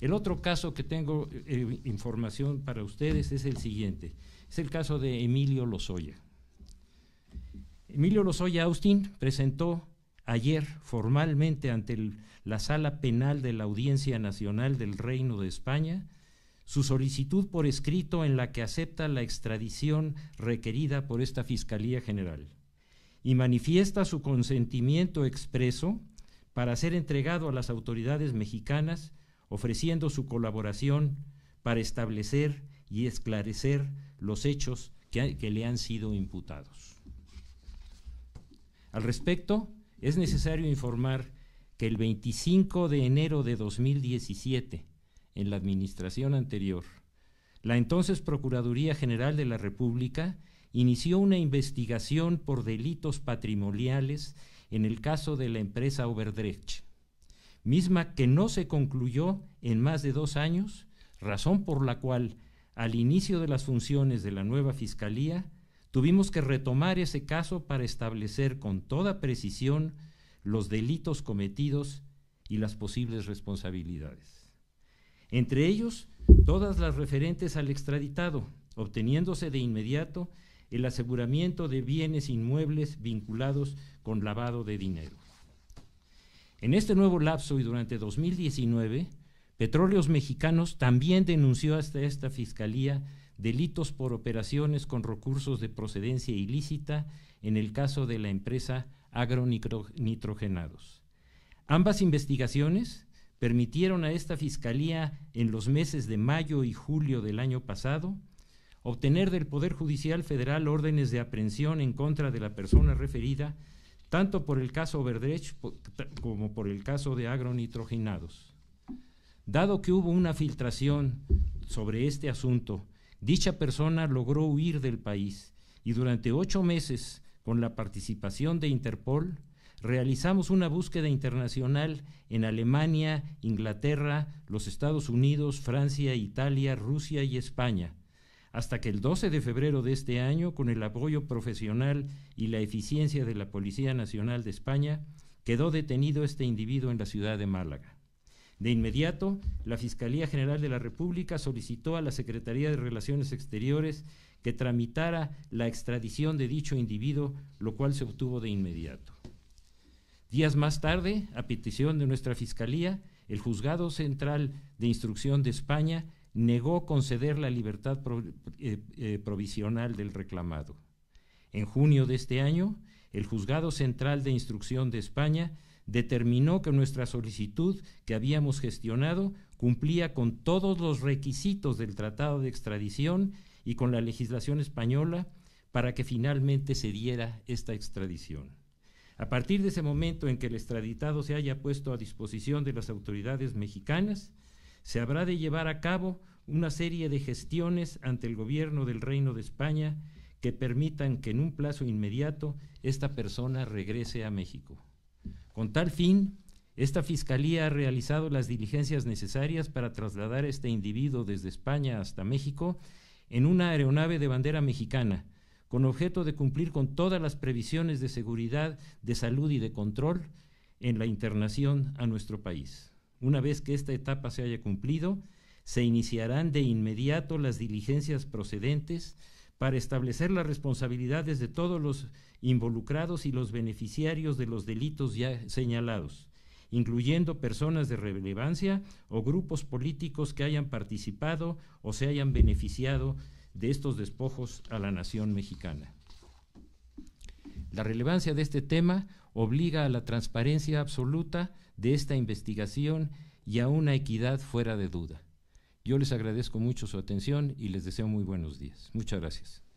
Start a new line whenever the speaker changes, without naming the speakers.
El otro caso que tengo eh, información para ustedes es el siguiente. Es el caso de Emilio Lozoya. Emilio Lozoya Austin presentó ayer formalmente ante la sala penal de la Audiencia Nacional del Reino de España su solicitud por escrito en la que acepta la extradición requerida por esta Fiscalía General y manifiesta su consentimiento expreso para ser entregado a las autoridades mexicanas ofreciendo su colaboración para establecer y esclarecer los hechos que, le han sido imputados. Al respecto, es necesario informar que el 25 de enero de 2017, en la administración anterior, la entonces Procuraduría General de la República inició una investigación por delitos patrimoniales en el caso de la empresa Overdrecht, misma que no se concluyó en más de dos años, razón por la cual, al inicio de las funciones de la nueva Fiscalía, tuvimos que retomar ese caso para establecer con toda precisión los delitos cometidos y las posibles responsabilidades. Entre ellos, todas las referentes al extraditado, obteniéndose de inmediato el aseguramiento de bienes inmuebles vinculados con lavado de dinero. En este nuevo lapso y durante 2019, Petróleos Mexicanos también denunció hasta esta fiscalía delitos por operaciones con recursos de procedencia ilícita en el caso de la empresa Agronitrogenados. Ambas investigaciones permitieron a esta fiscalía en los meses de mayo y julio del año pasado obtener del Poder Judicial Federal órdenes de aprehensión en contra de la persona referida tanto por el caso Verdrech como por el caso de agronitrogenados. Dado que hubo una filtración sobre este asunto, dicha persona logró huir del país y durante ocho meses, con la participación de Interpol, realizamos una búsqueda internacional en Alemania, Inglaterra, los Estados Unidos, Francia, Italia, Rusia y España hasta que el 12 de febrero de este año, con el apoyo profesional y la eficiencia de la Policía Nacional de España, quedó detenido este individuo en la ciudad de Málaga. De inmediato, la Fiscalía General de la República solicitó a la Secretaría de Relaciones Exteriores que tramitara la extradición de dicho individuo, lo cual se obtuvo de inmediato. Días más tarde, a petición de nuestra Fiscalía, el Juzgado Central de Instrucción de España negó conceder la libertad eh, eh, provisional del reclamado. En junio de este año, el Juzgado Central de Instrucción de España determinó que nuestra solicitud que habíamos gestionado cumplía con todos los requisitos del Tratado de Extradición y con la legislación española para que finalmente se diera esta extradición. A partir de ese momento en que el extraditado se haya puesto a disposición de las autoridades mexicanas, se habrá de llevar a cabo una serie de gestiones ante el gobierno del Reino de España que permitan que en un plazo inmediato esta persona regrese a México. Con tal fin, esta Fiscalía ha realizado las diligencias necesarias para trasladar este individuo desde España hasta México en una aeronave de bandera mexicana, con objeto de cumplir con todas las previsiones de seguridad, de salud y de control en la internación a nuestro país. Una vez que esta etapa se haya cumplido, se iniciarán de inmediato las diligencias procedentes para establecer las responsabilidades de todos los involucrados y los beneficiarios de los delitos ya señalados, incluyendo personas de relevancia o grupos políticos que hayan participado o se hayan beneficiado de estos despojos a la nación mexicana. La relevancia de este tema obliga a la transparencia absoluta de esta investigación y a una equidad fuera de duda. Yo les agradezco mucho su atención y les deseo muy buenos días. Muchas gracias.